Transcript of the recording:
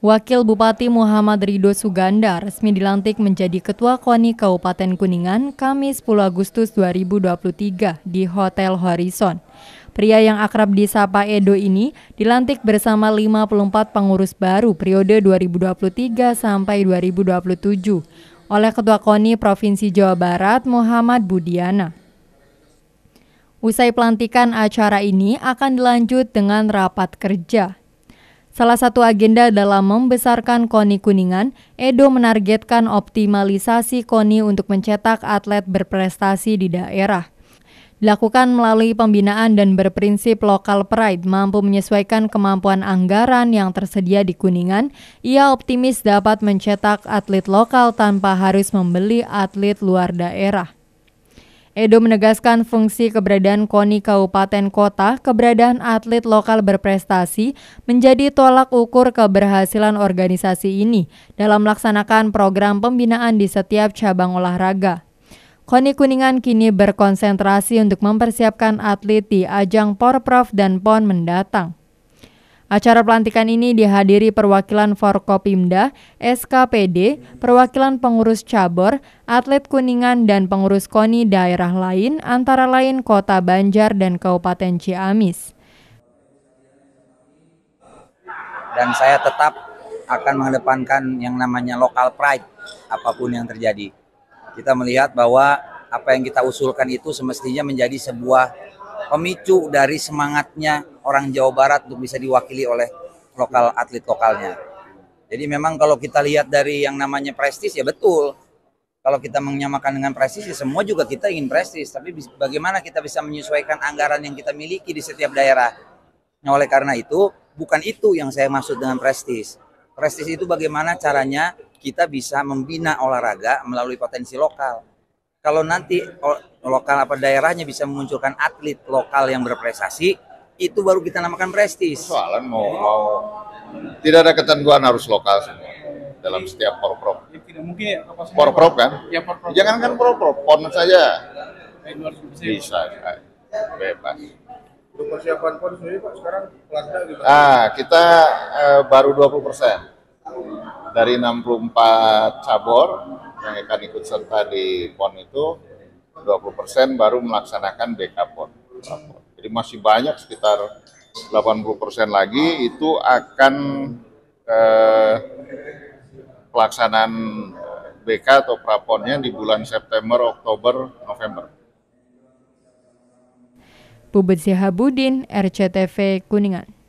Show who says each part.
Speaker 1: Wakil Bupati Muhammad Ridho Suganda resmi dilantik menjadi Ketua KONI Kabupaten Kuningan Kamis 10 Agustus 2023 di Hotel Horizon. Pria yang akrab disapa Edo ini dilantik bersama 54 pengurus baru periode 2023 sampai 2027 oleh Ketua KONI Provinsi Jawa Barat Muhammad Budiana. Usai pelantikan acara ini akan dilanjut dengan rapat kerja Salah satu agenda dalam membesarkan KONI Kuningan, Edo menargetkan optimalisasi KONI untuk mencetak atlet berprestasi di daerah. Dilakukan melalui pembinaan dan berprinsip lokal pride mampu menyesuaikan kemampuan anggaran yang tersedia di Kuningan, ia optimis dapat mencetak atlet lokal tanpa harus membeli atlet luar daerah. Edo menegaskan fungsi keberadaan KONI Kabupaten Kota, keberadaan atlet lokal berprestasi menjadi tolak ukur keberhasilan organisasi ini dalam melaksanakan program pembinaan di setiap cabang olahraga. KONI Kuningan kini berkonsentrasi untuk mempersiapkan atlet di ajang Porprov dan PON mendatang. Acara pelantikan ini dihadiri perwakilan Forkopimda, SKPD, perwakilan pengurus cabur, atlet Kuningan dan pengurus KONI daerah lain antara lain Kota Banjar dan Kabupaten Ciamis.
Speaker 2: Dan saya tetap akan mengedepankan yang namanya local pride apapun yang terjadi. Kita melihat bahwa apa yang kita usulkan itu semestinya menjadi sebuah pemicu dari semangatnya orang Jawa Barat untuk bisa diwakili oleh lokal atlet lokalnya. Jadi memang kalau kita lihat dari yang namanya prestis ya betul. Kalau kita menyamakan dengan prestis ya semua juga kita ingin prestis, tapi bagaimana kita bisa menyesuaikan anggaran yang kita miliki di setiap daerah. Nah, oleh karena itu bukan itu yang saya maksud dengan prestis. Prestis itu bagaimana caranya kita bisa membina olahraga melalui potensi lokal kalau nanti oh, lokal apa daerahnya bisa memunculkan atlet lokal yang berprestasi, itu baru kita namakan prestis. Soalan mau mau tidak ada ketentuan harus lokal semua
Speaker 3: dalam setiap porprov. Ya, tidak mungkin ya porprov kan? Ya porprov. Jangan kan porprov, pon saja. Bisa, bebas. Untuk persiapan pon sendiri Pak sekarang pelatnya Ah, kita eh, baru 20 persen dari 64 cabur yang akan ikut serta di PON itu 20% baru melaksanakan BK PON. Jadi masih banyak sekitar 80% lagi itu akan eh, pelaksanaan BK atau praponnya di bulan September, Oktober, November.
Speaker 1: Pubet Habudin, RCTV Kuningan.